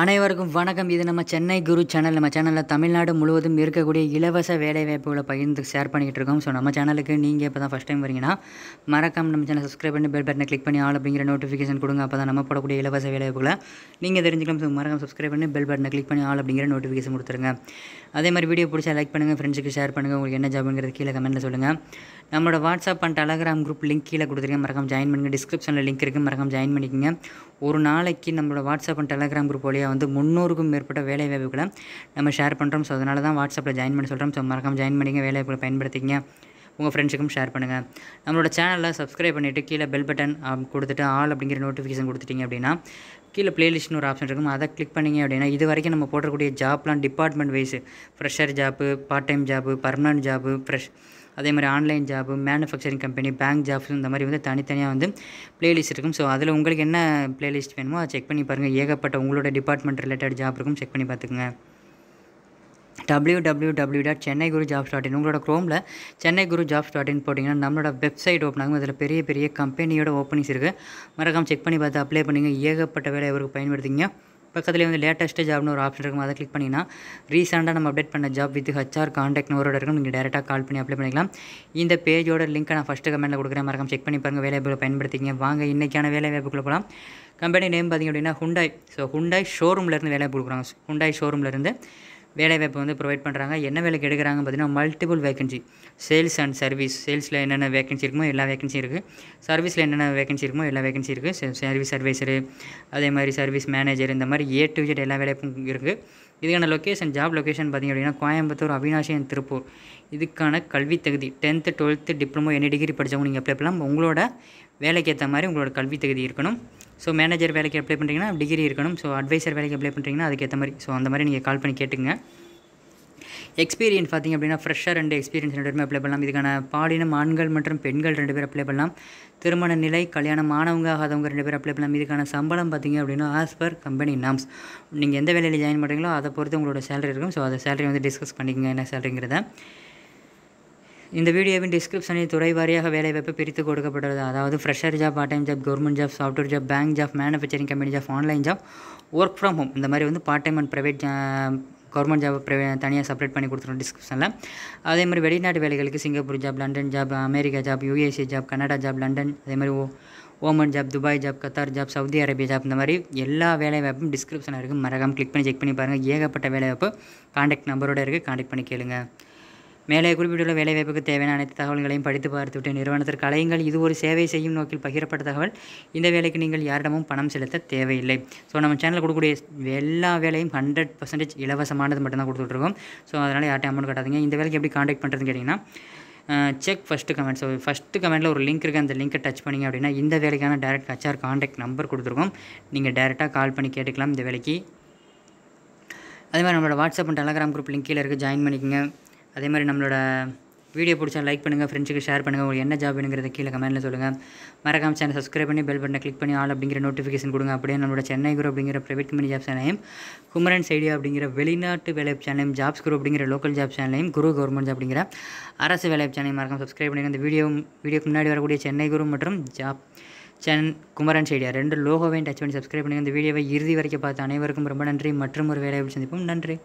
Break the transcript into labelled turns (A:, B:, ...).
A: அனைவருக்கும் வணக்கம் இது நம்ம சென்னை குரு சேனல் நம்ம சேனலில் தமிழ்நாடு முழுவதும் இருக்கக்கூடிய இலவச வேலைவாய்ப்புகளை பகிர்ந்து ஷேர் பண்ணிகிட்டு இருக்கோம் ஸோ நம்ம சேனலுக்கு நீங்கள் இப்போ தான் ஃபஸ்ட் டைம் வரீங்கன்னா மறக்காம நம்ம சேனல் சப்ஸ்கிரைப் பண்ணி பெல் பட்டனை கிளிக் பண்ணி ஆல் அப்படிங்கிற நோட்டிஃபிகேஷன் கொடுங்க அப்போ தான் நம்ம போடக்கூடிய இலவச வேலைவாய்ப்புகளை நீங்கள் தெரிஞ்சுக்கலாம் ஸோ மறக்காம சப்ஸ்கிரைப் பண்ணி பெல் பட்டனை கிளிக் பண்ணி ஆல் அப்படிங்கிற நோட்டிஃபிகேஷன் கொடுத்துருங்க அதே மாதிரி வீடியோ பிடிச்சா லைக் பண்ணுங்கள் ஃப்ரெண்ட்ஸுக்கு ஷேர் பண்ணுங்கள் உங்களுக்கு என்ன ஜாப்ங்கிறது கீழே கமெண்ட்டில் சொல்லுங்கள் நம்மளோட WhatsApp and Telegram group link கீழே கொடுத்துருக்கேன் மறக்காம ஜாயின் பண்ணுங்கள் டிஸ்கிரிப்ஷனில் லிங்க் இருக்குது மறக்காம ஜாயின் பண்ணிக்கோங்க ஒரு நாளைக்கு நம்மளோட வாட்ஸ்அப் அண்ட் டெலகிராம் குரூப் வழியாக வந்து முந்நூறுக்கும் மேற்பட்ட வேலை வாய்ப்புகளை நம்ம ஷேர் பண்ணுறோம் ஸோ அதனால தான் வாட்ஸ்அப்பில் ஜாயின் பண்ண சொல்கிறோம் ஸோ மறக்காமல் ஜாயின் பண்ணிங்க வேலை வாய்ப்புகளை பயன்படுத்திங்க உங்கள் ஃப்ரெண்ட்ஸுக்கும் ஷேர் பண்ணுங்கள் நம்மளோட சேனலில் சப்ஸ்கிரைப் பண்ணிவிட்டு கீழே பெல் பட்டன் um, கொடுத்துட்டு ஆல் அப்படிங்கிற நோட்டிஃபிகேஷன் கொடுத்துட்டிங்க அப்படின்னா கீழே பிளேலிஸ்ட்னு ஒரு ஆப்ஷன் இருக்கும் அதை கிளிக் பண்ணிங்க அப்படின்னா இது வரைக்கும் நம்ம போடக்கூடிய ஜாப்லாம் department wise fresher job part time job permanent job fresh அதே மாதிரி online job manufacturing company bank jobs இந்த மாதிரி வந்து தனித்தனியாக வந்து பிளேலிஸ்ட் இருக்கும் ஸோ அதில் உங்களுக்கு என்ன பிளேலிஸ்ட் வேணுமோ அதை செக் பண்ணி பாருங்கள் ஏகப்பட்ட உங்களோட டிபார்ட்மெண்ட் ரிலேட்டட் ஜாப் இருக்கும் செக் பண்ணி பார்த்துக்குங்க W W W dot Chennai Guru job dot in உங்களோட க்ரோமில் Chennai Guru job dot in போட்டிங்கன்னா நம்மளோட வெப்சைட் ஓப்பன் ஆகும் அதில் பெரிய பெரிய கம்பெனியோட ஓப்பனிங்ஸ் இருக்குது மறக்காமல் செக் பண்ணி பார்த்து அப்ளை பண்ணுங்கள் ஏகப்பட்ட வேலை அவருக்கு பயன்படுத்திங்க பக்கத்துலேயே வந்து லேட்டஸ்ட்டு ஜாப்னு ஒரு ஆப்ஷன் இருக்கும் அதை கிளிக் பண்ணிங்கன்னா ரீசெண்டாக நம்ம அப்டேட் பண்ண ஜாப் வித் ஹச்ஆர் காண்டாக்ட் ஒரு இருக்கும் நீங்கள் டேரெக்டாக கால் பண்ணி அப்ளை பண்ணிக்கலாம் இந்த பேஜோட லிங்க்கை நான் ஃபஸ்ட்டு கமெண்ட்டில் கொடுக்குற மறக்காம செக் பண்ணி பாருங்கள் வேலை வாய்ப்பு பயன்படுத்திங்க வாங்க இன்றைக்கான வேலை வாய்ப்பு போகலாம் கம்பெனி நேம் பார்த்திங்க அப்படின்னா ஹுண்டாய் ஸோ ஹுண்டாய் ஷோரூம்லேருந்து இருந்து வேலை கொடுக்குறாங்க ஹுண்டாய் ஷோரூம்லேருந்து வேலைவாய்ப்பு வந்து ப்ரொவைட் பண்ணுறாங்க என்ன வேலைக்கு எடுக்கிறாங்க பார்த்தீங்கன்னா multiple vacancy sales and service சேல்ஸில் என்னென்ன வேகன்சி இருக்குமோ எல்லா வேகன்சியும் இருக்குது சர்வீஸில் என்னென்ன வேகன்சி இருக்குமோ எல்லா வேகன்சி இருக்குது சர்வீஸ் சர்வீஸரு அதே மாதிரி சர்வீஸ் மேனேஜர் இந்த மாதிரி ஏ டு ஜெட் எல்லா வேலைக்கும் இருக்குது இதுக்கான லொக்கேஷன் ஜாப் லொக்கேஷன் பார்த்திங்க அப்படின்னா கோயம்புத்தூர் அவினாசி அண்ட் திருப்பூர் இதுக்கான கல்வி தகுதி டென்த்து டுவெல்த்து டிப்ளமோ என்ன டிகிரி படித்தவங்க நீங்கள் அப்ளை பண்ணலாம் உங்களோட வேலைக்கு ஏற்ற மாதிரி உங்களோட கல்வி தகுதி இருக்கணும் ஸோ மேனேஜர் வேலைக்கு அப்ளை பண்ணுறீங்கன்னா டிகிரி இருக்கணும் ஸோ அட்வைசர் வேலைக்கு அப்ளை பண்ணுறீங்கன்னா அதுக்கேற்ற மாதிரி ஸோ அந்த மாதிரி நீங்கள் கால் பண்ணி கேட்டுங்க எக்ஸ்பீரியன்ஸ் பார்த்திங்க அப்படின்னா ஃப்ரெஷ்ஷாக ரெண்டு எக்ஸ்பீரியன்ஸ் ரெண்டு பேருமே அப்ளை பண்ணலாம் இதுக்கான பாலினம் ஆண்கள் மற்றும் பெண்கள் ரெண்டு பேர் அப்ளை பண்ணலாம் திருமண நிலை கல்யாணம் ஆனவங்க ஆகாதவங்க ரெண்டு பேர் அப்ளை பண்ணலாம் இதுக்கான சம்பளம் பார்த்திங்க அப்படின்னா ஆஸ் பர் கம்பெனி நாம்ஸ் நீங்கள் எந்த வேலையில் ஜாயின் பண்ணுறீங்களோ அதை பொறுத்து உங்களோட சேலரி இருக்கும் ஸோ அதை சேலரி வந்து டிஸ்கஸ் பண்ணிக்கங்க என்ன சேலரிங்கிறத இந்த வீடியோவின் டிஸ்கிரிப்ஷனில் துறை வாரியாக வேலைவாய்ப்பு பிரித்து கொடுக்கப்படுறது அதாவது fresher job part time job government job software job bank job manufacturing company job online job work from home இந்த மாதிரி வந்து part time and private government job தனியாக செப்ரேட் பண்ணி கொடுத்துருவோம் டிஸ்கிரிப்ஷனில் அதே மாதிரி வெளிநாட்டு வேலைகளுக்கு Singapore job London job America job UAE job Canada job London அதே மாதிரி Oman job Dubai job Qatar job Saudi Arabia job இந்த மாதிரி எல்லா வேலை வாய்ப்பும் டிஸ்கிரிப்ஷனில் இருக்குது மறக்காமல் கிளிக் பண்ணி செக் பண்ணி பாருங்கள் ஏகப்பட்ட வேலை வாய்ப்பு காண்டாக்ட் நம்பரோட இருக்குது காண்டாக்ட் பண்ணி கேளுங்கள் மேலே குறிப்பிட்டுள்ள வேலைவாய்ப்புக்கு தேவையான அனைத்து தகவல்களையும் படித்து பார்த்துவிட்டு நிறுவனத்திற்கு அலையுங்கள் இது ஒரு சேவை செய்யும் நோக்கில் பகிரப்பட்ட தகவல் இந்த வேலைக்கு நீங்கள் யாரிடமும் பணம் செலுத்த தேவையில்லை ஸோ நம்ம சேனலில் கொடுக்கக்கூடிய எல்லா வேலையும் ஹண்ட்ரட் பர்சன்டேஜ் இலவசமானது மட்டும்தான் கொடுத்துட்ருக்கோம் ஸோ அதனால் யார்ட்டையும் அமௌண்ட் கட்டாதீங்க இந்த வேலைக்கு எப்படி காண்டாக்ட் பண்ணுறதுன்னு கேட்டிங்கன்னா check first comment so first கமெண்ட்டில் ஒரு லிங்க் இருக்குது அந்த லிங்க்கை டச் பண்ணிங்க அப்படின்னா இந்த வேலைக்கான டேரக்ட் ஹச்ஆர் காண்டாக்ட் நம்பர் கொடுத்துருக்கோம் நீங்கள் டேரெக்டாக கால் பண்ணி கேட்டுக்கலாம் இந்த வேலைக்கு அதே மாதிரி நம்மளோட WhatsApp and Telegram group link கீழே இருக்குது ஜாயின் பண்ணிக்கோங்க அதே மாதிரி நம்மளோட வீடியோ பிடிச்சா லைக் பண்ணுங்கள் ஃப்ரெண்ட்ஸுக்கு ஷேர் பண்ணுங்கள் உங்களுக்கு என்ன ஜாப் வேணுங்கிறத கீழே கமெண்ட்டில் சொல்லுங்கள் மறக்காம சேனல் சப்ஸ்கிரைப் பண்ணி பெல் பட்டனை கிளிக் பண்ணி ஆல் அப்படிங்கிற நோட்டிஃபிகேஷன் கொடுங்க அப்படியே நம்மளோட சென்னை குரூப் அப்படிங்கிற ப்ரைவேட் கம்பெனி ஜாப் சேனலையும் குமரன் ஐடியா அப்படிங்கிற வெளிநாட்டு வேலை சேனலையும் ஜாப்ஸ் குரூப் அப்படிங்கிற லோக்கல் ஜாப் சேனலையும் குரு கவர்மெண்ட் அப்படிங்கிற அரசு வேலை சேனலையும் மறக்காம சப்ஸ்கிரைப் பண்ணிங்க அந்த வீடியோ வீடியோக்கு முன்னாடி வரக்கூடிய சென்னை குரு மற்றும் ஜாப் சென் குமரன் ஐடியா ரெண்டு லோகோவையும் டச் பண்ணி சப்ஸ்கிரைப் பண்ணுங்கள் இந்த வீடியோவை இறுதி வரைக்கும் பார்த்த அனைவருக்கும் ரொம்ப நன்றி மற்றும் ஒரு வேலைவாய்ப்பு சந்திப்போம் நன்றி